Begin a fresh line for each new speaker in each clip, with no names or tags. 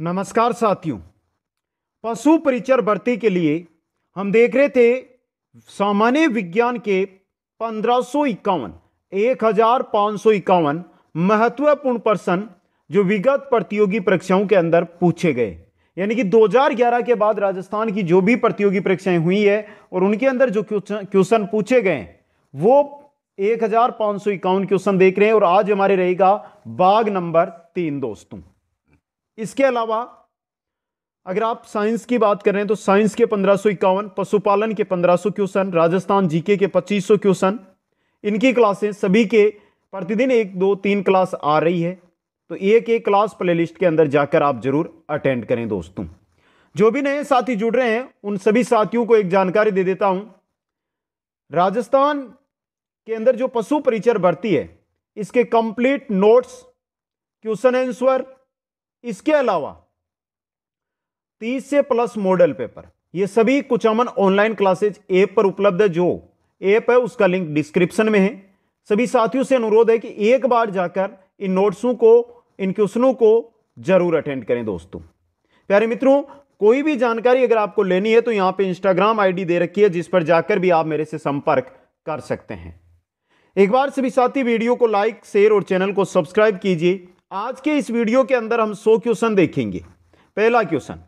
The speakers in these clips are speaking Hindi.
नमस्कार साथियों पशु परिचर भर्ती के लिए हम देख रहे थे सामान्य विज्ञान के पंद्रह सौ इक्यावन एक हजार पाँच सौ इक्यावन महत्वपूर्ण प्रश्न जो विगत प्रतियोगी परीक्षाओं के अंदर पूछे गए यानी कि 2011 के बाद राजस्थान की जो भी प्रतियोगी परीक्षाएं हुई है और उनके अंदर जो क्वेश्चन पूछे गए वो एक हजार पाँच सौ इक्यावन क्वेश्चन देख रहे हैं और आज हमारे रहेगा बाघ नंबर तीन दोस्तों इसके अलावा अगर आप साइंस की बात करें तो साइंस के पंद्रह पशुपालन के सौ क्वेश्चन राजस्थान जीके के सौ क्वेश्चन इनकी क्लासें सभी के प्रतिदिन एक दो तीन क्लास आ रही है तो एक एक क्लास प्लेलिस्ट के अंदर जाकर आप जरूर अटेंड करें दोस्तों जो भी नए साथी जुड़ रहे हैं उन सभी साथियों को एक जानकारी दे देता हूं राजस्थान के अंदर जो पशु परिचर भर्ती है इसके कंप्लीट नोट्स क्वेश्चन आंसर इसके अलावा तीस से प्लस मॉडल पेपर ये सभी कुछ अमन ऑनलाइन क्लासेज ऐप पर उपलब्ध है जो ऐप है उसका लिंक डिस्क्रिप्शन में है सभी साथियों से अनुरोध है कि एक बार जाकर इन नोट्सों को इन क्वेश्चनों को जरूर अटेंड करें दोस्तों प्यारे मित्रों कोई भी जानकारी अगर आपको लेनी है तो यहां पे इंस्टाग्राम आईडी दे रखी है जिस पर जाकर भी आप मेरे से संपर्क कर सकते हैं एक बार सभी साथी वीडियो को लाइक शेयर और चैनल को सब्सक्राइब कीजिए आज के इस वीडियो के अंदर हम सो क्वेश्चन देखेंगे पहला क्वेश्चन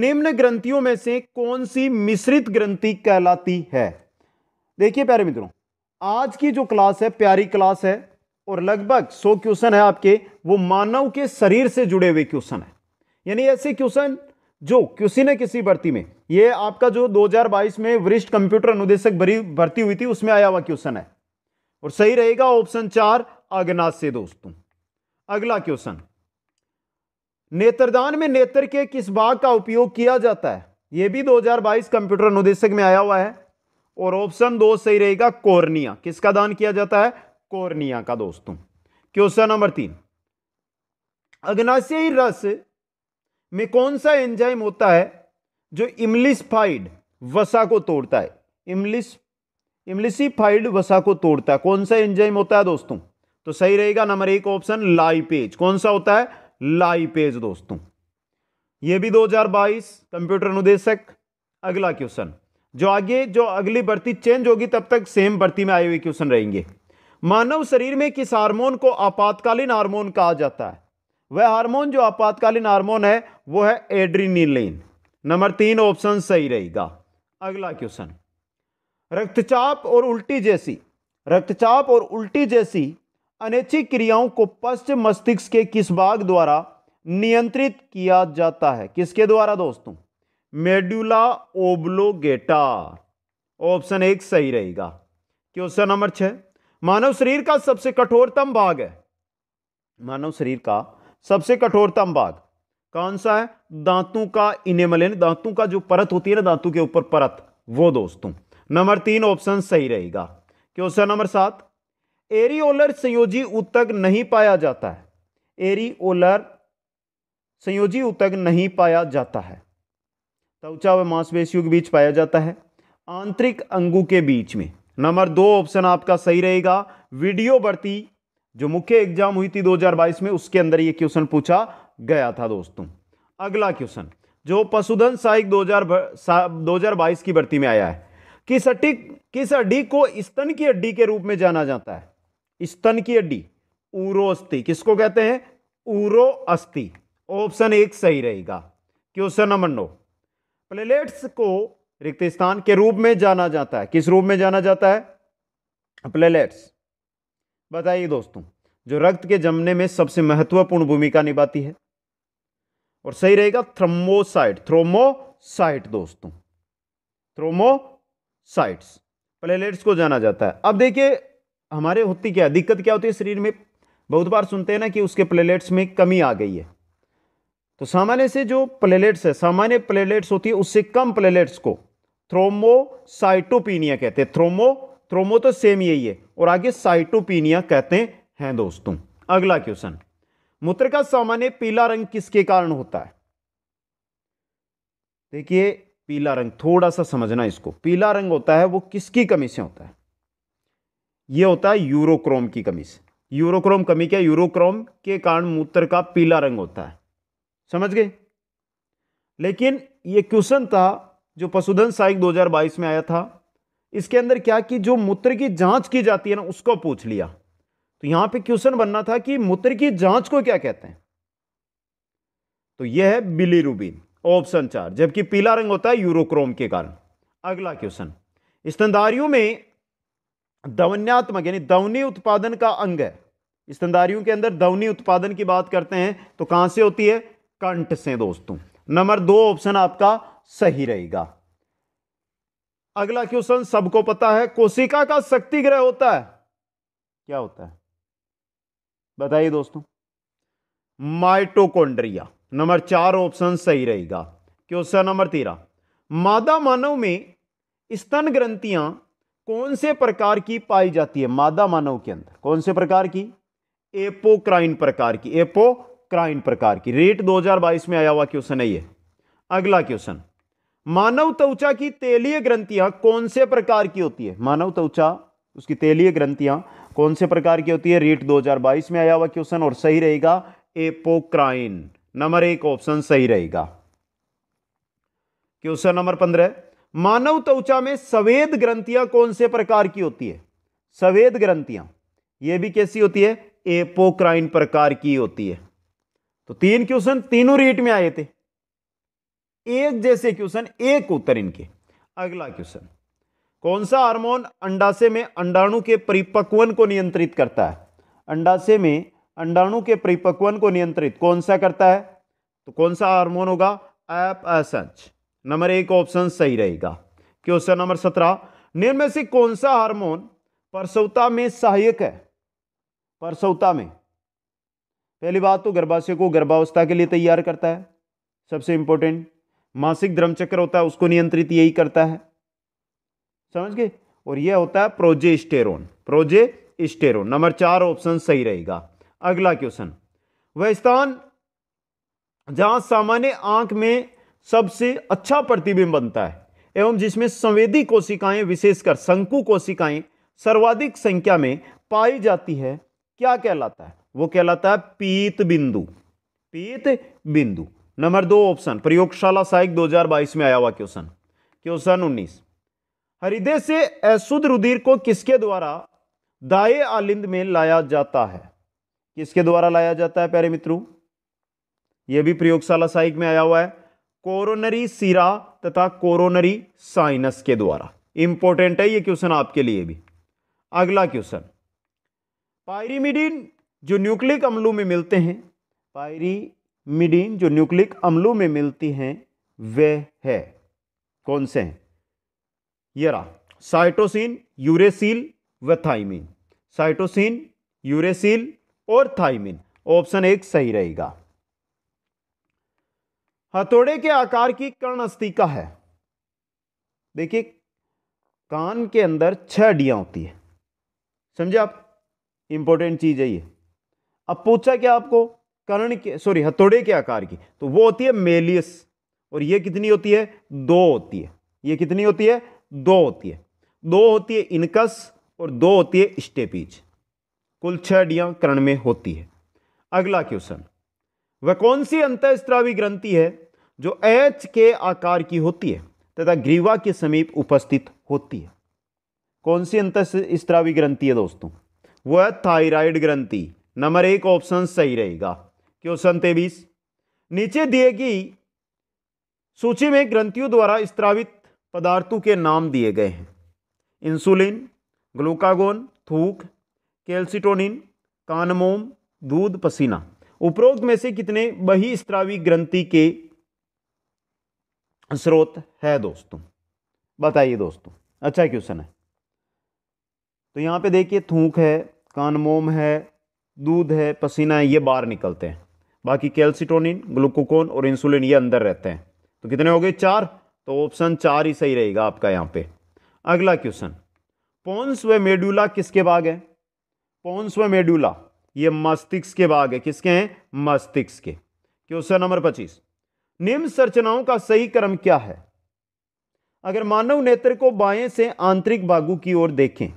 निम्न ग्रंथियों में से कौन सी मिश्रित ग्रंथि कहलाती है देखिए प्यारे मित्रों आज की जो क्लास है प्यारी क्लास है और लगभग सो क्वेश्चन है आपके वो मानव के शरीर से जुड़े हुए क्वेश्चन है यानी ऐसे क्वेश्चन जो किसी न किसी भर्ती में ये आपका जो 2022 में वरिष्ठ कंप्यूटर अनुदेशक भर्ती हुई थी उसमें आया हुआ क्वेश्चन है और सही रहेगा ऑप्शन चार अग्नाश से दोस्तों अगला क्वेश्चन नेत्रदान में नेत्र के किस भाग का उपयोग किया जाता है यह भी 2022 कंप्यूटर अनुदेशक में आया हुआ है और ऑप्शन दो सही रहेगा कोर्निया किसका दान किया जाता है कोर्निया का दोस्तों क्वेश्चन नंबर तीन अग्नाशयी रस में कौन सा एंजाइम होता है जो इम्लिसफाइड वसा को तोड़ता है इम्लिस इम्लिसिफाइड वसा को तोड़ता है कौन सा एंजाइम होता है दोस्तों तो सही रहेगा नंबर एक ऑप्शन लाइपेज कौन सा होता है लाइपेज दोस्तों ये भी 2022 कंप्यूटर अनुदेशक अगला क्वेश्चन जो आगे जो अगली भर्ती चेंज होगी तब तक सेम भर्ती में आए हुए क्वेश्चन रहेंगे मानव शरीर में किस हार्मोन को आपातकालीन हार्मोन कहा जाता है वह हार्मोन जो आपातकालीन हार्मोन है वो है एड्रीनिलीन नंबर तीन ऑप्शन सही रहेगा अगला क्वेश्चन रक्तचाप और उल्टी जैसी रक्तचाप और उल्टी जैसी अनैच्छिक क्रियाओं को पश्चिम मस्तिष्क के किस भाग द्वारा नियंत्रित किया जाता है किसके द्वारा दोस्तों मेड्यूला ओब्लोगेटा ऑप्शन एक सही रहेगा क्वेश्चन नंबर छह मानव शरीर का सबसे कठोरतम भाग है मानव शरीर का सबसे कठोरतम भाग कौन सा है दांतों का इनेमल यानी दांतों का जो परत होती है ना दांतों के ऊपर परत वो दोस्तों नंबर तीन ऑप्शन सही रहेगा क्वेश्चन नंबर सात एरियोलर संयोजी उत्तक नहीं पाया जाता है एरियोलर संयोजी उत्तक नहीं पाया जाता है त्वचा व मांसपेशियों के बीच पाया जाता है आंतरिक अंगों के बीच में नंबर दो ऑप्शन आपका सही रहेगा वीडियो बढ़ती जो मुख्य एग्जाम हुई थी 2022 में उसके अंदर ये क्वेश्चन पूछा गया था दोस्तों अगला क्वेश्चन जो पशुधन सहायक 2000 2022 की भर्ती में आया है किस हड्डी किस हड्डी को स्तन की हड्डी के रूप में जाना जाता है स्तन की अड्डी ऊरो अस्थि किसको कहते हैं ऊरो अस्थि ऑप्शन एक सही रहेगा क्वेश्चन नंबर नो प्लेलेट्स को रिक्त स्थान के रूप में जाना जाता है किस रूप में जाना जाता है प्लेलेट्स बताइए दोस्तों जो रक्त के जमने में सबसे महत्वपूर्ण भूमिका निभाती है और सही रहेगा थ्रोमोसाइट थ्रोमोसाइट दोस्तों थ्रोमोसाइट्स प्लेलेट्स को जाना जाता है अब देखिए हमारे होती क्या दिक्कत क्या होती है शरीर में बहुत बार सुनते हैं ना कि उसके प्लेलेट्स में कमी आ गई है तो सामान्य से जो प्लेलेट्स है सामान्य प्लेलेट्स होती है उससे कम प्लेलेट्स को थ्रोमोसाइटोपीनिया कहते हैं थ्रोमो थ्रोमो तो सेम यही है और आगे साइटोपीनिया कहते हैं दोस्तों अगला क्वेश्चन मूत्र का सामान्य पीला रंग किसके कारण होता है देखिए पीला रंग थोड़ा सा समझना इसको पीला रंग होता है वो किसकी कमी से होता है ये होता है यूरोक्रोम की कमी से यूरोक्रोम कमी क्या यूरोक्रोम के कारण मूत्र का पीला रंग होता है समझ गए लेकिन ये क्वेश्चन था जो पशुधन साइक 2022 में आया था इसके अंदर क्या कि जो मूत्र की जांच की जाती है ना उसको पूछ लिया तो यहां पे क्वेश्चन बनना था कि मूत्र की जांच को क्या कहते हैं तो यह है बिलीरुबिन ऑप्शन चार जबकि पीला रंग होता है यूरोक्रोम के कारण अगला क्वेश्चन स्तनधारियों में दवन्यात्मक यानी दवनी उत्पादन का अंग है स्तनदारियों के अंदर दवनी उत्पादन की बात करते हैं तो कहां से होती है कंठ से दोस्तों नंबर दो ऑप्शन आपका सही रहेगा अगला क्वेश्चन सबको पता है कोशिका का शक्ति ग्रह होता है क्या होता है बताइए दोस्तों माइटोकोन्ड्रिया नंबर चार ऑप्शन सही रहेगा क्वेश्चन नंबर तेरह मादा मानव में स्तन ग्रंथियां कौन से प्रकार की पाई जाती है मादा मानव के अंदर कौन से प्रकार की एपोक्राइन प्रकार की एपोक्राइन प्रकार की रेट 2022 में आया हुआ क्वेश्चन है ये अगला क्वेश्चन मानव त्वचा की तेलीय ग्रंथियां कौन से प्रकार की होती है मानव त्वचा उसकी तेलीय ग्रंथियां कौन से प्रकार की होती है रेट 2022 में आया हुआ क्वेश्चन और सही रहेगा एपोक्राइन नंबर एक ऑप्शन सही रहेगा क्वेश्चन नंबर पंद्रह मानव त्वचा में सवेद ग्रंथियां कौन से प्रकार की होती है सवेद ग्रंथियां यह भी कैसी होती है एपोक्राइन प्रकार की होती है तो तीन क्वेश्चन तीनों रीट में आए थे एक जैसे क्वेश्चन एक उत्तर इनके अगला क्वेश्चन कौन सा हार्मोन अंडाशय में अंडाणु के परिपक्वन को नियंत्रित करता है अंडाशय में अंडाणु के परिपक्वन को नियंत्रित कौन सा करता है तो कौन सा हार्मोन होगा एप एसएच नंबर एक ऑप्शन सही रहेगा क्वेश्चन नंबर सत्रह निम्न से कौन सा हार्मोन परसवता में सहायक है परसौता में पहली बात तो गर्भाशय को गर्भावस्था के लिए तैयार करता है सबसे इंपॉर्टेंट मासिक धर्मचक्र होता है उसको नियंत्रित यही करता है समझ गए और यह होता है प्रोजेस्टेरोन स्टेरोन नंबर चार ऑप्शन सही रहेगा अगला क्वेश्चन वह स्थान जहां सामान्य आंख में सबसे अच्छा प्रतिबिंब बनता है एवं जिसमें संवेदी कोशिकाएं विशेषकर शंकु कोशिकाएं सर्वाधिक संख्या में पाई जाती है क्या कहलाता है वो कहलाता है पीत बिंदु पीत बिंदु नंबर दो ऑप्शन प्रयोगशाला साहिक 2022 में आया हुआ क्वेश्चन क्वेश्चन 19 हृदय से अशुद्ध रुधिर को किसके द्वारा दाए आलिंद में लाया जाता है किसके द्वारा लाया जाता है प्यारे मित्रों यह भी प्रयोगशाला साहिक में आया हुआ है कोरोनरी सिरा तथा कोरोनरी साइनस के द्वारा इंपॉर्टेंट है ये क्वेश्चन आपके लिए भी अगला क्वेश्चन पायरीमिडीन जो न्यूक्लिक अम्लों में मिलते हैं पायरीमिडीन जो न्यूक्लिक अम्लों में मिलती हैं वे है कौन से हैं यरा साइटोसिन यूरेसिल व थाइमिन साइटोसिन यूरेसिल और थाइमिन ऑप्शन एक सही रहेगा हथौड़े के आकार की कर्ण अस्थिका है देखिए कान के अंदर छह हड्डियां होती है समझे आप इंपॉर्टेंट चीज है ये अब पूछा क्या आपको कर्ण के सॉरी हथौड़े के आकार की तो वो होती है मेलियस और ये कितनी होती है दो होती है ये कितनी होती है दो होती है दो होती है इनकस और दो होती है स्टेपीज कुल छह हड्डियां कर्ण में होती है अगला क्वेश्चन वह कौन सी अंतस्त्रावी ग्रंथि है जो एच के आकार की होती है तथा ग्रीवा के समीप उपस्थित होती है कौन सी अंत स्त्रावी ग्रंथि है दोस्तों वह थायराइड ग्रंथि नंबर एक ऑप्शन सही रहेगा क्वेश्चन तेबीस नीचे दिए गई सूची में ग्रंथियों द्वारा स्त्रावित पदार्थों के नाम दिए गए हैं इंसुलिन ग्लूकागोन थूक कैल्सिटोनिन कानमोम दूध पसीना उपरोक्त में से कितने बही स्त्रावी ग्रंथि के स्रोत है दोस्तों बताइए दोस्तों अच्छा क्वेश्चन है तो यहाँ पे देखिए थूक है कानमोम है दूध है पसीना है ये बाहर निकलते हैं बाकी कैल्सिटोनिन ग्लूकोकोन और इंसुलिन ये अंदर रहते हैं तो कितने हो गए चार तो ऑप्शन चार ही सही रहेगा आपका यहाँ पे अगला क्वेश्चन पोन्स व मेडुला किसके भाग है पोन्स व मेडुला ये मस्तिष्क के भाग है किसके हैं मस्तिष्क के क्वेश्चन नंबर पच्चीस निम्न संरचनाओं का सही क्रम क्या है अगर मानव नेत्र को बाएं से आंतरिक भागों की ओर देखें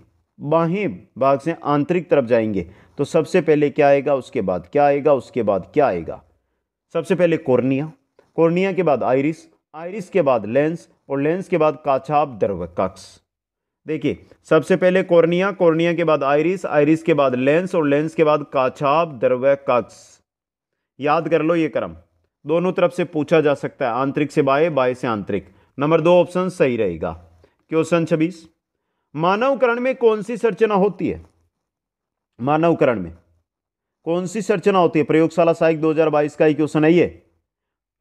बाहें भाग से आंतरिक तरफ जाएंगे तो सबसे पहले क्या आएगा उसके बाद क्या आएगा उसके बाद क्या आएगा सबसे पहले कोर्निया कोर्निया के बाद आइरिस आइरिस के बाद लेंस और लेंस के बाद काछाप दर्व कक्ष देखिए सबसे पहले कोर्निया कोर्निया के बाद आइरिस आइरिस के बाद लेंस और लेंस के बाद काछाप दर्व कक्ष याद कर लो ये क्रम दोनों तरफ से पूछा जा सकता है आंतरिक से बाहे बाहे से आंतरिक नंबर दो ऑप्शन सही रहेगा क्वेश्चन छब्बीस मानवकरण में कौन सी संरचना होती है मानवकरण में कौन सी संरचना होती है प्रयोगशाला सहायक 2022 का ही क्वेश्चन है ये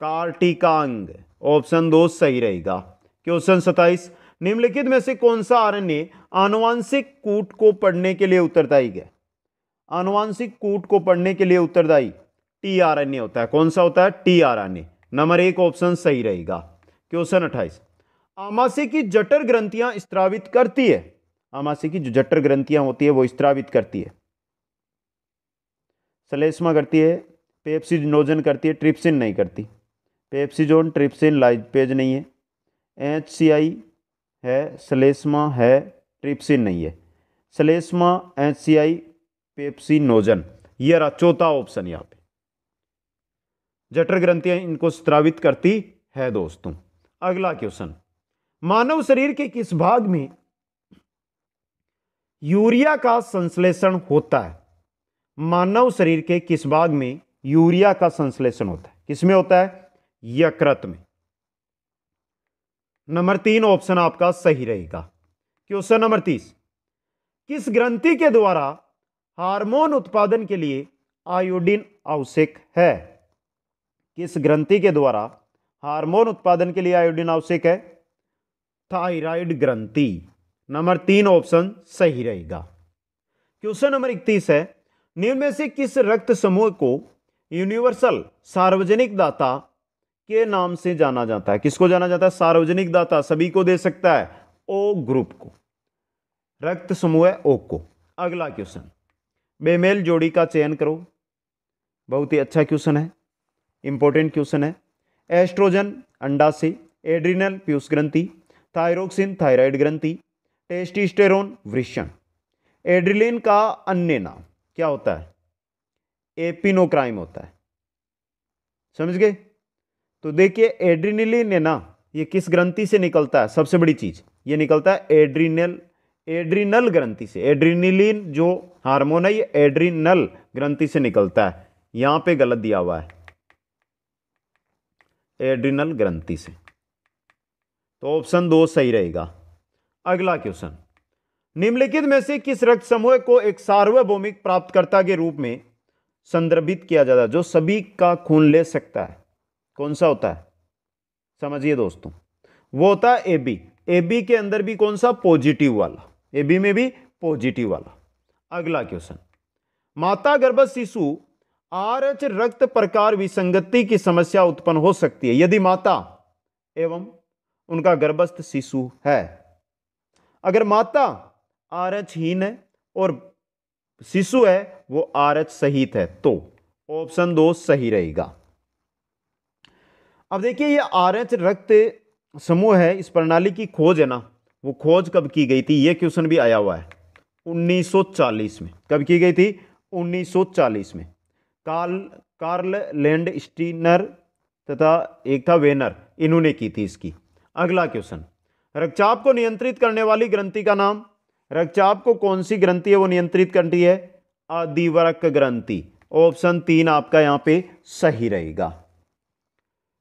कार्टिकांग ऑप्शन दो सही रहेगा क्वेश्चन सताइस निम्नलिखित में से कौन सा आरण्य आनुवांशिक कूट को पढ़ने के लिए उत्तरदायी है आनुवांशिक कूट को पढ़ने के लिए उत्तरदायी टी आर एन ए होता है कौन सा होता है T R N A number एक ऑप्शन सही रहेगा क्वेश्चन अट्ठाईस आमाशय की जटर ग्रंथियां स्त्रावित करती है आमाशय की जो जटर ग्रंथियां होती है वो स्त्रावित करती है सलेस्मा करती है पेप्सिजनोजन करती है ट्रिप्सिन नहीं करती पेप्सिजोन ट्रिप्सिन लाइपेज नहीं है एच सी आई है सलेस्मा है ट्रिप्सिन नहीं है सलेस्मा एच सी आई पेप्सिनोजन यह रहा चौथा ऑप्शन यहाँ पे जटर ग्रंथियां इनको स्त्रावित करती है दोस्तों अगला क्वेश्चन मानव शरीर के किस भाग में यूरिया का संश्लेषण होता है मानव शरीर के किस भाग में यूरिया का संश्लेषण होता है किसमें होता है यकृत में नंबर तीन ऑप्शन आपका सही रहेगा क्वेश्चन नंबर तीस किस ग्रंथि के द्वारा हार्मोन उत्पादन के लिए आयोडीन आवश्यक है किस ग्रंथि के द्वारा हार्मोन उत्पादन के लिए आयोडीन आवश्यक है थाइराइड ग्रंथि नंबर तीन ऑप्शन सही रहेगा क्वेश्चन नंबर इकतीस है निम्न में से किस रक्त समूह को यूनिवर्सल सार्वजनिक दाता के नाम से जाना जाता है किसको जाना जाता है सार्वजनिक दाता सभी को दे सकता है ओ ग्रुप को रक्त समूह है ओ को अगला क्वेश्चन बेमेल जोड़ी का चयन करो बहुत ही अच्छा क्वेश्चन है इंपॉर्टेंट क्वेश्चन है एस्ट्रोजन अंडासी एड्रिनल प्यूस ग्रंथि थायरोक्सिन थायराइड ग्रंथि टेस्टिस्टेरोन वृषण एड्रिलिन का अन्य नाम क्या होता है एपिनोक्राइम होता है समझ गए तो देखिए एड्रीनिलिन है ना ये किस ग्रंथि से निकलता है सबसे बड़ी चीज ये निकलता है एड्रिनल एड्रिनल ग्रंथि से एड्रीनिलिन जो हार्मोन है ये एड्रिनल ग्रंथि से निकलता है यहां पे गलत दिया हुआ है एड्रिनल ग्रंथि से तो ऑप्शन दो सही रहेगा अगला क्वेश्चन निम्नलिखित में से किस रक्त समूह को एक सार्वभौमिक प्राप्तकर्ता के रूप में संदर्भित किया जाता है जो सभी का खून ले सकता है कौन सा होता है समझिए दोस्तों वो होता है एबी एबी के अंदर भी कौन सा पॉजिटिव वाला एबी में भी पॉजिटिव वाला अगला क्वेश्चन माता गर्भ शिशु एच रक्त प्रकार विसंगति की समस्या उत्पन्न हो सकती है यदि माता एवं उनका गर्भस्थ शिशु है अगर माता हीन है और शिशु है वो एच सहित है तो ऑप्शन दो सही रहेगा अब देखिए ये एच रक्त समूह है इस प्रणाली की खोज है ना वो खोज कब की गई थी ये क्वेश्चन भी आया हुआ है 1940 में कब की गई थी 1940 में कार्ल कार्ल लैंड स्टीनर तथा एक था वेनर इन्होंने की थी इसकी अगला क्वेश्चन रक्तचाप को नियंत्रित करने वाली ग्रंथि का नाम रक्तचाप को कौन सी ग्रंथि है वो नियंत्रित करती है अधिवरक ग्रंथि ऑप्शन तीन आपका यहाँ पे सही रहेगा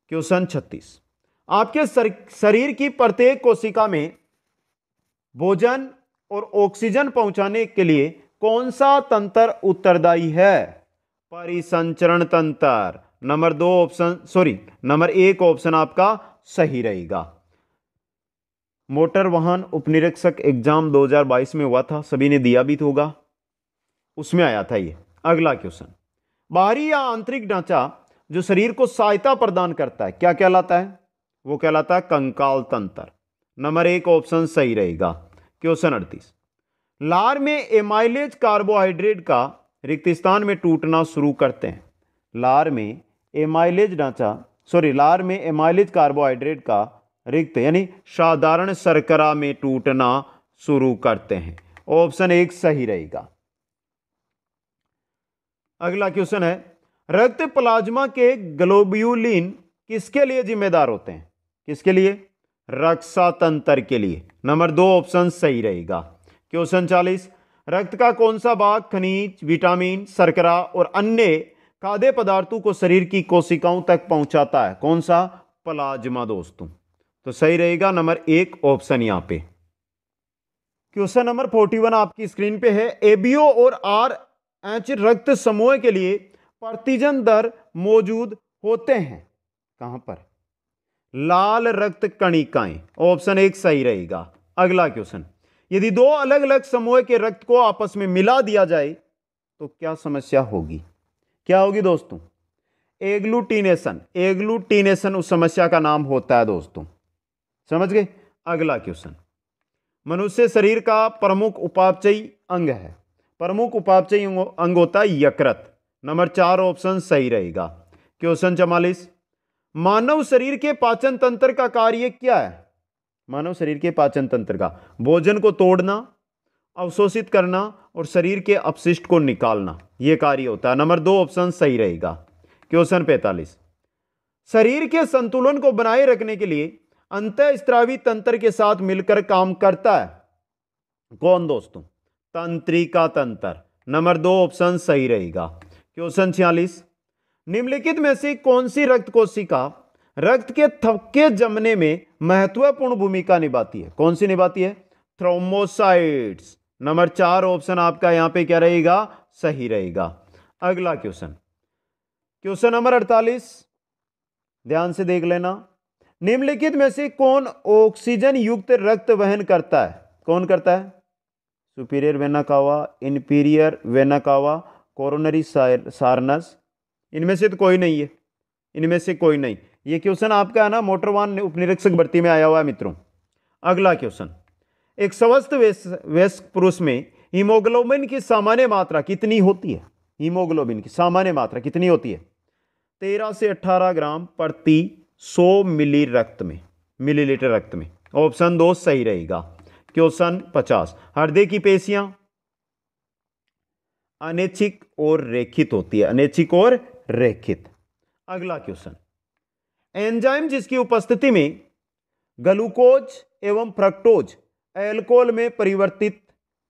क्वेश्चन छत्तीस आपके सर शरीर की प्रत्येक कोशिका में भोजन और ऑक्सीजन पहुंचाने के लिए कौन सा तंत्र उत्तरदायी है परिसंचरण तंत्र नंबर दो ऑप्शन सॉरी नंबर एक ऑप्शन आपका सही रहेगा मोटर वाहन उपनिरीक्षक एग्जाम 2022 में हुआ था सभी ने दिया भी तो होगा उसमें आया था ये अगला क्वेश्चन बाहरी या आंतरिक ढांचा जो शरीर को सहायता प्रदान करता है क्या कहलाता है वो कहलाता है कंकाल तंत्र नंबर एक ऑप्शन सही रहेगा क्वेश्चन अड़तीस लार में एमाइलेज कार्बोहाइड्रेट का रिक्तिस्तान में टूटना शुरू करते हैं लार में एमाइलेज ढांचा सॉरी लार में एमाइलेज कार्बोहाइड्रेट का रिक्त यानी साधारण शर्करा में टूटना शुरू करते हैं ऑप्शन एक सही रहेगा अगला क्वेश्चन है रक्त प्लाज्मा के ग्लोब्यूलिन किसके लिए जिम्मेदार होते हैं किसके लिए रक्षा तंत्र के लिए नंबर दो ऑप्शन सही रहेगा क्वेश्चन चालीस रक्त का कौन सा भाग खनिज विटामिन शर्करा और अन्य खाद्य पदार्थों को शरीर की कोशिकाओं तक पहुंचाता है कौन सा प्लाज्मा दोस्तों तो सही रहेगा नंबर एक ऑप्शन यहाँ पे क्वेश्चन नंबर फोर्टी वन आपकी स्क्रीन पे है एबीओ और आर एच रक्त समूह के लिए प्रतिजन दर मौजूद होते हैं कहां पर लाल रक्त कणिकाएं ऑप्शन एक सही रहेगा अगला क्वेश्चन यदि दो अलग अलग समूह के रक्त को आपस में मिला दिया जाए तो क्या समस्या होगी क्या होगी दोस्तों एग्लूटीनेशन एग्लूटीनेशन उस समस्या का नाम होता है दोस्तों समझ गए अगला क्वेश्चन मनुष्य शरीर का प्रमुख उपापचयी अंग है प्रमुख उपापचयी अंग होता है यकृत नंबर चार ऑप्शन सही रहेगा क्वेश्चन चवालीस मानव शरीर के पाचन तंत्र का कार्य क्या है मानव शरीर के पाचन तंत्र का भोजन को तोड़ना अवशोषित करना और शरीर के अपशिष्ट को निकालना यह कार्य होता है नंबर दो ऑप्शन सही रहेगा क्वेश्चन पैंतालीस शरीर के संतुलन को बनाए रखने के लिए अंत स्त्रावी तंत्र के साथ मिलकर काम करता है कौन दोस्तों तंत्रिका तंत्र नंबर दो ऑप्शन सही रहेगा क्वेश्चन छियालीस निम्नलिखित में से कौन सी रक्त कोशिका रक्त के थक्के जमने में महत्वपूर्ण भूमिका निभाती है कौन सी निभाती है थ्रोमोसाइट्स नंबर चार ऑप्शन आपका यहां पे क्या रहेगा सही रहेगा अगला क्वेश्चन क्वेश्चन नंबर अड़तालीस ध्यान से देख लेना निम्नलिखित में से कौन ऑक्सीजन युक्त रक्त वहन करता है कौन करता है superior vena cava inferior vena cava coronary sinus इनमें से तो कोई नहीं है इनमें से कोई नहीं ये क्वेश्चन आपका है ना मोटर वाहन उपनिरीक्षक भर्ती में आया हुआ है मित्रों अगला क्वेश्चन एक स्वस्थ वयस्क पुरुष में हीमोग्लोबिन की सामान्य मात्रा कितनी होती है हीमोग्लोबिन की सामान्य मात्रा कितनी होती है तेरह से अट्ठारह ग्राम प्रति सौ मिली रक्त में मिलीलीटर रक्त में ऑप्शन दो सही रहेगा क्वेश्चन पचास हृदय की पेशियां अनैच्छिक और रेखित होती है अनैच्छिक और रेखित अगला क्वेश्चन एंजाइम जिसकी उपस्थिति में ग्लूकोज एवं फ्रक्टोज एल्कोहल में परिवर्तित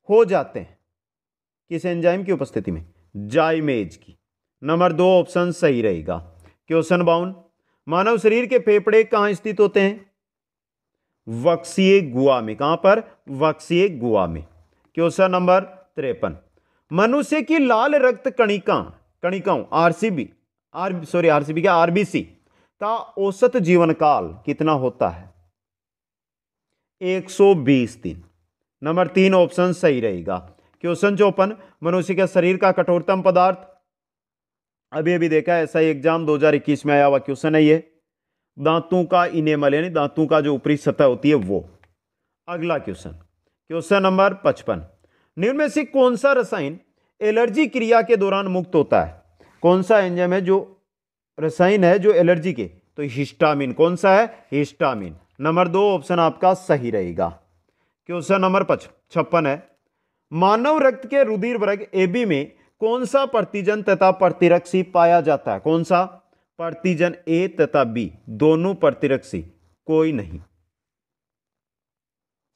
हो जाते हैं किस एंजाइम की उपस्थिति में जाइमेज की नंबर दो ऑप्शन सही रहेगा क्वेश्चन बाउन मानव शरीर के फेफड़े कहां स्थित होते हैं वक्सीय गुआ में कहां पर वक्सीय गुआ में क्वेश्चन नंबर त्रेपन मनुष्य की लाल रक्त कणिका कणिकाओं आरसीबी आर सॉरी आरसीबी क्या आरबीसी का औसत जीवन काल कितना होता है 120 दिन नंबर तीन ऑप्शन सही रहेगा क्वेश्चन चौपन मनुष्य के शरीर का कठोरतम पदार्थ अभी अभी देखा ऐसा ही एग्जाम 2021 में आया हुआ क्वेश्चन है ये दांतों का इनेमल यानी दांतों का जो ऊपरी सतह होती है वो अगला क्वेश्चन क्वेश्चन नंबर पचपन निम्न में से कौन सा रसायन एलर्जी क्रिया के दौरान मुक्त होता है कौन सा एंजाइम है जो रसायन है जो एलर्जी के तो हिस्टामिन कौन सा है हिस्टामिन नंबर दो ऑप्शन आपका सही रहेगा क्वेश्चन नंबर पच छप्पन है मानव रक्त के रुधिर वर्ग ए बी में कौन सा प्रतिजन तथा प्रतिरक्षी पाया जाता है कौन सा प्रतिजन ए तथा बी दोनों प्रतिरक्षी कोई नहीं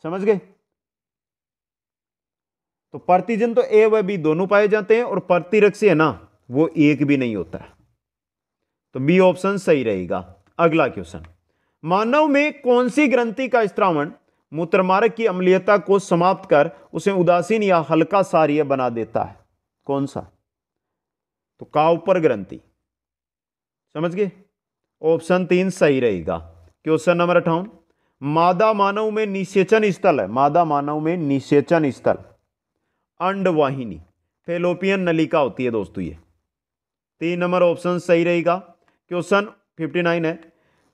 समझ गए तो प्रतिजन तो ए व बी दोनों पाए जाते हैं और प्रतिरक्षी है ना वो एक भी नहीं होता है तो बी ऑप्शन सही रहेगा अगला क्वेश्चन मानव में कौन सी ग्रंथि का स्त्रावण मूत्रमार्ग की अम्लीयता को समाप्त कर उसे उदासीन या हल्का सार्य बना देता है कौन सा तो काउपर ग्रंथि समझ गए ऑप्शन तीन सही रहेगा क्वेश्चन नंबर अठावन मादा मानव में निषेचन स्थल है मादा मानव में निषेचन स्थल अंडवाहिनी फेलोपियन नलिका होती है दोस्तों ये तीन नंबर ऑप्शन सही रहेगा क्वेश्चन 59 है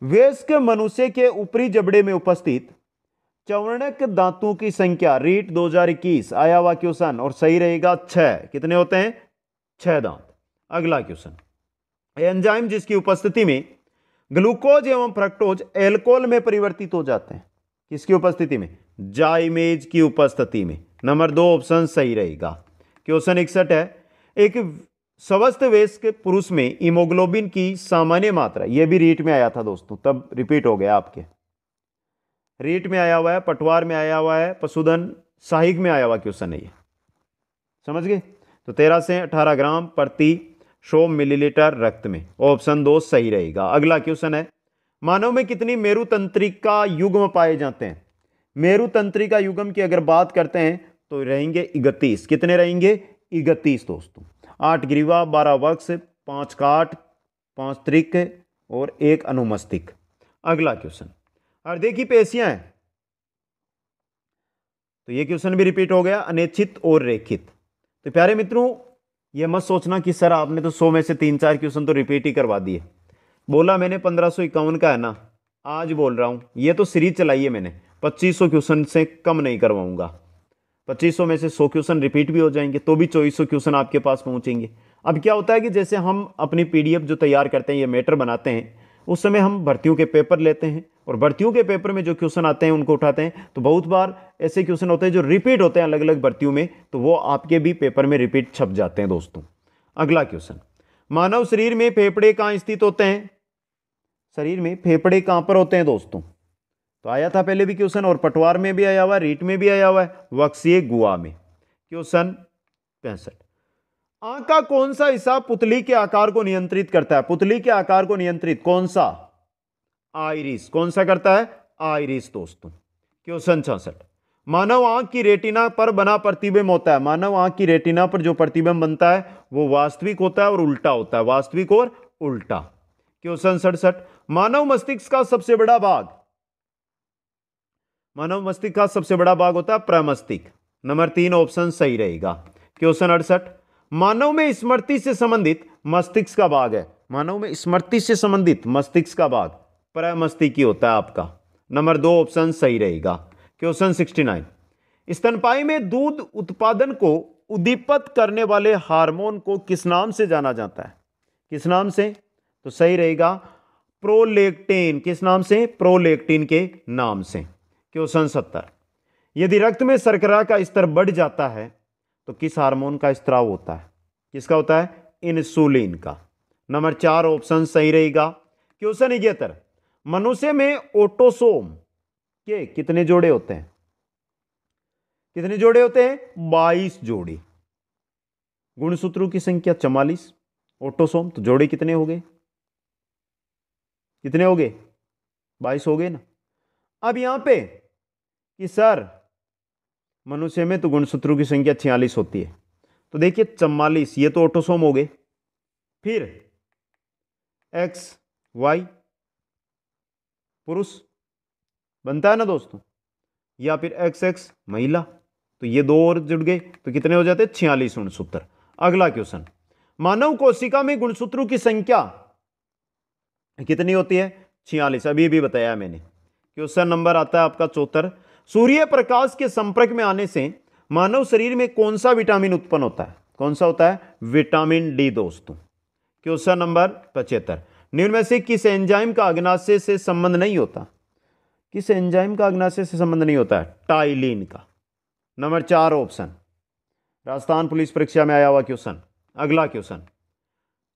वेश के मनुष्य के ऊपरी जबड़े में उपस्थित चवर्णक दांतों की संख्या रीट 2021 आया हुआ क्वेश्चन और सही रहेगा छः कितने होते हैं छह दांत अगला क्वेश्चन एंजाइम जिसकी उपस्थिति में ग्लूकोज एवं फ्रक्टोज एल्कोल में परिवर्तित हो जाते हैं किसकी उपस्थिति में जाइमेज की उपस्थिति में नंबर दो ऑप्शन सही रहेगा क्वेश्चन इकसठ है एक स्वस्थ वेश के पुरुष में इमोग्लोबिन की सामान्य मात्रा यह भी रीट में आया था दोस्तों तब रिपीट हो गया आपके रीट में आया हुआ है पटवार में आया हुआ है पशुधन साहिक में आया हुआ क्वेश्चन है ये समझ गए तो तेरह से अठारह ग्राम प्रति सौ मिलीलीटर रक्त में ऑप्शन दो सही रहेगा अगला क्वेश्चन है मानव में कितनी मेरु तंत्रिका युग्म पाए जाते हैं मेरु तंत्रिका युग्म की अगर बात करते हैं तो रहेंगे इकतीस कितने रहेंगे इकतीस दोस्तों आठ ग्रीवा बारह वक्स पाँच काट पाँच त्रिक और एक अनुमस्तिक अगला क्वेश्चन अर्धे की पेशियाँ हैं तो ये क्वेश्चन भी रिपीट हो गया अनिच्छित और रेखित तो प्यारे मित्रों ये मत सोचना कि सर आपने तो सौ में से तीन चार क्वेश्चन तो रिपीट ही करवा दिए बोला मैंने पंद्रह सौ इक्यावन का है ना आज बोल रहा हूँ ये तो सीरीज चलाई है मैंने पच्चीस सौ क्वेश्चन से कम नहीं करवाऊंगा पच्चीस में से सौ क्वेश्चन रिपीट भी हो जाएंगे तो भी चौबीस क्वेश्चन आपके पास पहुँचेंगे अब क्या होता है कि जैसे हम अपनी पी जो तैयार करते हैं ये मेटर बनाते हैं उस समय हम भर्तियों के पेपर लेते हैं और भर्तियों के पेपर में जो क्वेश्चन आते हैं उनको उठाते हैं तो बहुत बार ऐसे क्वेश्चन होते हैं जो रिपीट होते हैं अलग अलग भर्तियों में तो वो आपके भी पेपर में रिपीट छप जाते हैं दोस्तों अगला क्वेश्चन मानव शरीर में फेफड़े कहाँ स्थित होते हैं शरीर में फेफड़े कहाँ पर होते हैं दोस्तों तो आया था पहले भी क्वेश्चन और पटवार में भी आया हुआ है रीट में भी आया हुआ है वक्सी गुआ में क्वेश्चन पैंसठ आंख का कौन सा हिस्सा पुतली के आकार को नियंत्रित करता है पुतली के आकार को नियंत्रित कौन सा आयरिस कौन सा करता है आयरिस दोस्तों क्वेश्चन छसठ मानव आंख की रेटिना पर बना प्रतिबिंब होता है मानव आंख की रेटिना पर जो प्रतिबिंब बनता है वो वास्तविक होता है और उल्टा होता है वास्तविक और उल्टा क्वेश्चन सड़सठ मानव मस्तिष्क का सबसे बड़ा भाग मानव मस्तिष्क का सबसे बड़ा भाग होता है प्रमस्तिक नंबर तीन ऑप्शन सही रहेगा क्वेश्चन अड़सठ मानव में स्मृति से संबंधित मस्तिष्क का भाग है मानव में स्मृति से संबंधित मस्तिष्क का भाग प्रमस्तिक ही होता है आपका नंबर दो ऑप्शन सही रहेगा क्वेश्चन सिक्सटी नाइन स्तनपाई में दूध उत्पादन को उद्दीपित करने वाले हार्मोन को किस नाम से जाना जाता है किस नाम से तो सही रहेगा प्रोलेक्टिन किस नाम से प्रोलेक्टिन के नाम से क्वेश्चन सत्तर यदि रक्त में शर्करा का स्तर बढ़ जाता है तो किस हार्मोन का स्त्राव होता है किसका होता है इंसुलिन का नंबर चार ऑप्शन सही रहेगा क्वेश्चन इकहत्तर मनुष्य में ओटोसोम के कितने जोड़े होते हैं कितने जोड़े होते हैं बाईस जोड़े गुणसूत्रों की संख्या चवालीस ओटोसोम तो जोड़े कितने हो गए कितने हो गए बाईस हो गए ना अब यहां पे कि सर मनुष्य में तो गुणसूत्रों की संख्या छियालीस होती है तो देखिए चम्वालीस ये तो ऑटोसोम हो गए फिर एक्स वाई पुरुष बनता है ना दोस्तों या फिर एक्स एक्स महिला तो ये दो और जुड़ गए तो कितने हो जाते छियालीस गुणसूत्र अगला क्वेश्चन मानव कोशिका में गुणसूत्रों की संख्या कितनी होती है छियालीस अभी भी बताया मैंने क्वेश्चन नंबर आता है आपका चौहत्तर सूर्य प्रकाश के संपर्क में आने से मानव शरीर में कौन सा विटामिन उत्पन्न होता है कौन सा होता है विटामिन डी दोस्तों क्वेश्चन नंबर पचहत्तर निम्न में से किस एंजाइम का अग्नाशय से संबंध नहीं होता किस एंजाइम का अग्नाशय से संबंध नहीं होता है टाइलिन का नंबर चार ऑप्शन राजस्थान पुलिस परीक्षा में आया हुआ क्वेश्चन अगला क्वेश्चन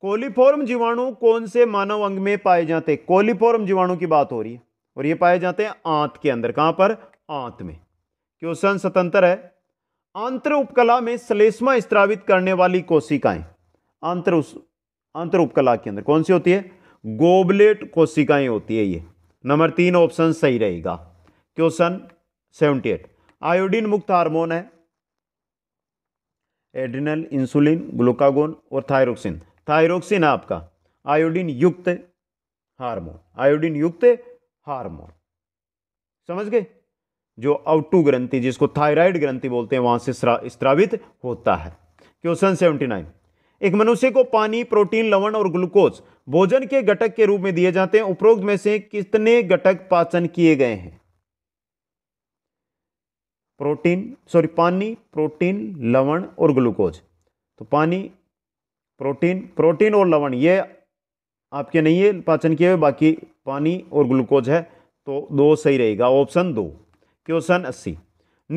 कोलिफॉर्म जीवाणु कौन से मानव अंग में पाए जाते हैं कोलिफॉर्म जीवाणु की बात हो रही है और ये पाए जाते हैं आंत के अंदर कहां पर आंत में क्वेश्चन स्वतंत्र है आंतर उपकला में सलेष्मा स्त्रावित करने वाली कोशिकाएं आंतर उस आंतर उपकला के अंदर कौन सी होती है गोबलेट कोशिकाएं होती है ये नंबर तीन ऑप्शन सही रहेगा क्वेश्चन सेवेंटी एट आयोडीन मुक्त हार्मोन है एड्रिनल इंसुलिन ग्लूकागोन और थायरोक्सिन थायरोक्सिन आपका आयोडीन युक्त हार्मोन आयोडीन युक्त हार्मोन समझ गए जो अवटू ग्रंथि जिसको थायराइड ग्रंथि बोलते हैं वहां से स्त्रावित होता है क्वेश्चन सेवेंटी नाइन एक मनुष्य को पानी प्रोटीन लवण और ग्लूकोज भोजन के घटक के रूप में दिए जाते हैं उपरोक्त में से कितने घटक पाचन किए गए हैं प्रोटीन सॉरी पानी प्रोटीन लवण और ग्लूकोज तो पानी प्रोटीन प्रोटीन और लवण ये आपके नहीं है पाचन किए हुए बाकी पानी और ग्लूकोज है तो दो सही रहेगा ऑप्शन दो क्वेश्चन अस्सी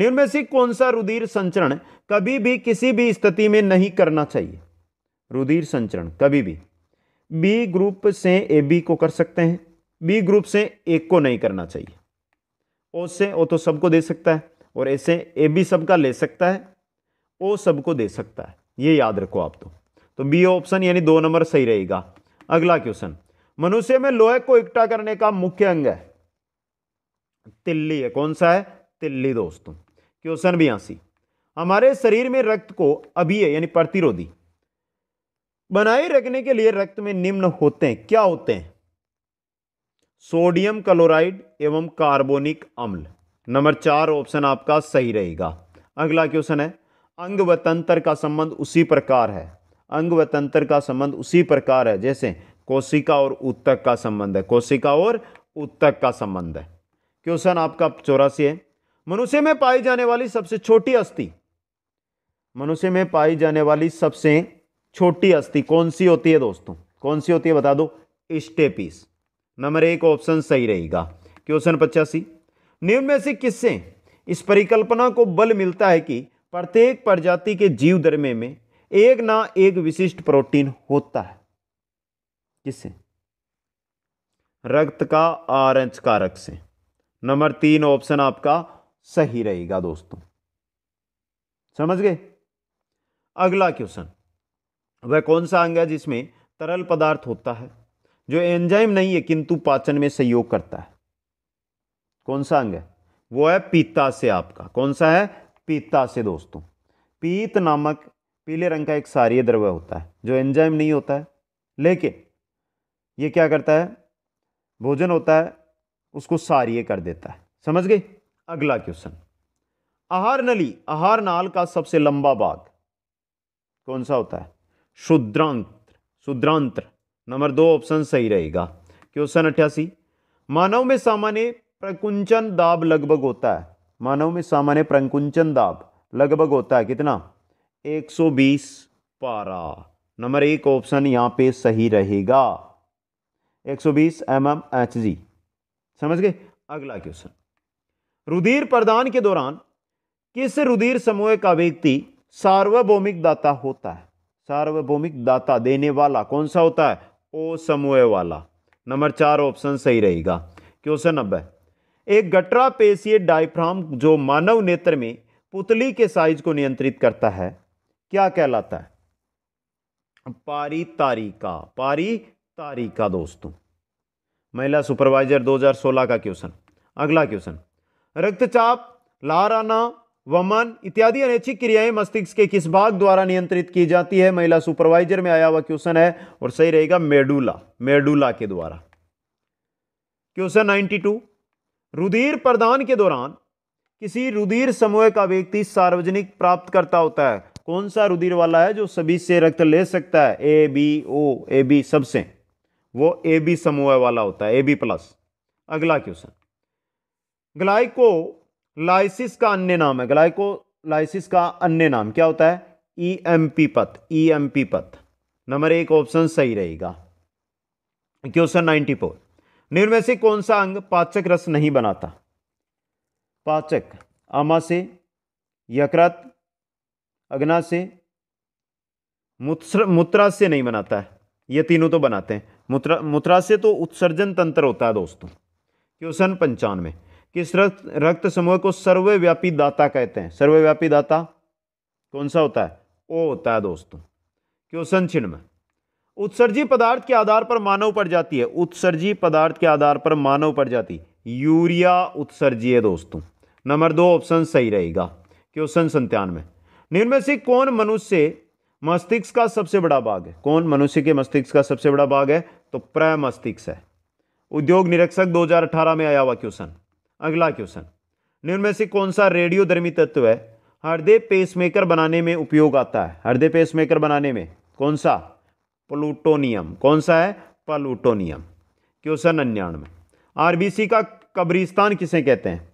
निम्न से कौन सा रुधिर संचरण कभी भी किसी भी स्थिति में नहीं करना चाहिए रुधिर संचरण कभी भी बी ग्रुप से ए बी को कर सकते हैं बी ग्रुप से एक को नहीं करना चाहिए ओ से ओ तो सबको दे सकता है और ए से ए बी सबका ले सकता है ओ सबको दे सकता है ये याद रखो आप तो तो बी ऑप्शन यानी दो नंबर सही रहेगा अगला क्वेश्चन मनुष्य में लोहे को इकट्ठा करने का मुख्य अंग है तिल्ली है कौन सा है तिल्ली दोस्तों क्वेश्चन बयासी हमारे शरीर में रक्त को अभी यानी प्रतिरोधी बनाए रखने के लिए रक्त में निम्न होते हैं क्या होते हैं सोडियम क्लोराइड एवं कार्बोनिक अम्ल नंबर चार ऑप्शन आपका सही रहेगा अगला क्वेश्चन है अंग व तंत्र का संबंध उसी प्रकार है अंग व तंत्र का संबंध उसी प्रकार है जैसे कोशिका और उत्तक का संबंध है कोशिका और उत्तक का संबंध है क्वेश्चन आपका चौरासी है मनुष्य में पाई जाने वाली सबसे छोटी अस्थि मनुष्य में पाई जाने वाली सबसे छोटी अस्थि कौन सी होती है दोस्तों कौन सी होती है बता दो स्टेपीस नंबर एक ऑप्शन सही रहेगा क्वेश्चन पचासी निम्न में से किससे इस परिकल्पना को बल मिलता है कि प्रत्येक प्रजाति के जीव दर्मे में एक ना एक विशिष्ट प्रोटीन होता है किससे रक्त का आरंच कारक से नंबर तीन ऑप्शन आपका सही रहेगा दोस्तों समझ गए अगला क्वेश्चन वह कौन सा अंग है जिसमें तरल पदार्थ होता है जो एंजाइम नहीं है किंतु पाचन में सहयोग करता है कौन सा अंग है वो है पीता से आपका कौन सा है पीता से दोस्तों पीत नामक पीले रंग का एक सारीय द्रव्य होता है जो एंजाइम नहीं होता है लेकिन ये क्या करता है भोजन होता है उसको सारिय कर देता है समझ गए अगला क्वेश्चन आहार नली आहार नाल का सबसे लंबा भाग कौन सा होता है शुद्रांत्र शुद्रांत्र नंबर दो ऑप्शन सही रहेगा क्वेश्चन अट्ठासी मानव में सामान्य प्रकुंचन दाब लगभग होता है मानव में सामान्य प्रकुंचन दाब लगभग होता है कितना 120 पारा नंबर एक ऑप्शन यहाँ पे सही रहेगा 120 सौ बीस एम एम एच जी समझ गए अगला क्वेश्चन रुधिर प्रदान के दौरान किस रुधिर समूह का व्यक्ति सार्वभौमिक दाता होता है सार्वभौमिक दाता देने वाला कौन सा होता है ओ समूह वाला नंबर चार ऑप्शन सही रहेगा क्वेश्चन नब्बे एक गटरा पेशीय डायफ्राम जो मानव नेत्र में पुतली के साइज को नियंत्रित करता है क्या कहलाता है पारी तारिका पारी तारिका दोस्तों महिला सुपरवाइजर 2016 का क्वेश्चन अगला क्वेश्चन रक्तचाप आना वमन इत्यादि अनैच्छिक क्रियाएं मस्तिष्क के किस भाग द्वारा नियंत्रित की जाती है महिला सुपरवाइजर में आया हुआ क्वेश्चन है और सही रहेगा मेडुला मेडुला के द्वारा क्वेश्चन 92 रुधिर प्रदान के दौरान किसी रुधिर समूह का व्यक्ति सार्वजनिक प्राप्त करता होता है कौन सा रुधिर वाला है जो सभी से रक्त ले सकता है A B O A B सबसे वो ए बी समूह वाला होता है ए बी प्लस अगला क्वेश्चन ग्लाइको लाइसिस का अन्य नाम है ग्लाइको लाइसिस का अन्य नाम क्या होता है ई एम पी पथ ई एम पी पथ नंबर एक ऑप्शन सही रहेगा क्वेश्चन नाइन्टी फोर निर्मय से कौन सा अंग पाचक रस नहीं बनाता पाचक आमा से यकृत अग्ना से मूत्र से नहीं बनाता है ये तीनों तो बनाते हैं मुत्रा मुत्रा से तो उत्सर्जन तंत्र होता है दोस्तों क्वेश्चन पंचानवे किस रक्त रक्त समूह को सर्वव्यापी दाता कहते हैं सर्वव्यापी दाता कौन सा होता है ओ होता है दोस्तों क्वेश्चन छिन्नवे उत्सर्जी पदार्थ के आधार पर मानव पड़ जाती है उत्सर्जी पदार्थ के आधार पर मानव पड़ जाती यूरिया उत्सर्जी है दोस्तों नंबर दो ऑप्शन सही रहेगा क्वेश्चन संतानवे निम्न से कौन मनुष्य मस्तिष्क का सबसे बड़ा भाग है कौन मनुष्य के मस्तिष्क का सबसे बड़ा भाग है तो मस्तिष्क है उद्योग निरीक्षक 2018 में आया हुआ क्वेश्चन अगला क्वेश्चन निम्न में से कौन सा रेडियो धर्मी तत्व है हृदय पेसमेकर बनाने में उपयोग आता है हृदय पेसमेकर बनाने में कौन सा प्लूटोनियम कौन सा है प्लूटोनियम क्वेश्चन अन्यानवे आरबीसी का कब्रिस्तान किसे कहते हैं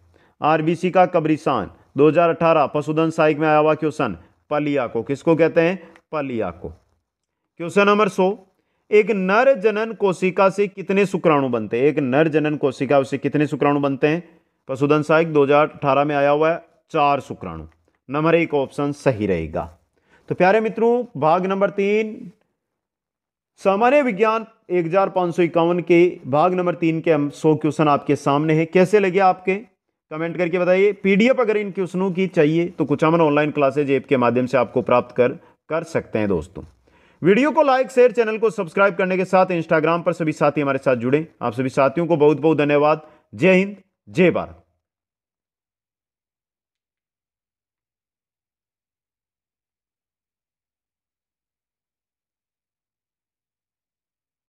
आरबीसी का कब्रिस्तान 2018 पशुधन सहायक में आया हुआ क्वेश्चन पलिया को किसको कहते हैं पलिया को क्वेश्चन नंबर सो एक नर जनन कोशिका से कितने शुक्राणु बनते हैं एक नर जनन कोशिका से कितने शुक्राणु बनते हैं पशुधन सहायक दो में आया हुआ है चार शुक्राणु नंबर एक ऑप्शन सही रहेगा तो प्यारे मित्रों भाग नंबर तीन सामान्य विज्ञान एक हजार पांच सौ इक्यावन के भाग नंबर तीन के हम सौ क्वेश्चन आपके सामने हैं कैसे लगे आपके कमेंट करके बताइए पीडीएफ अगर इन क्वेश्चनों की चाहिए तो कुछ अमन ऑनलाइन क्लासेज ऐप के माध्यम से आपको प्राप्त कर कर सकते हैं दोस्तों वीडियो को लाइक शेयर चैनल को सब्सक्राइब करने के साथ इंस्टाग्राम पर सभी साथी हमारे साथ जुड़े आप सभी साथियों को बहुत बहुत धन्यवाद जय हिंद जय भारत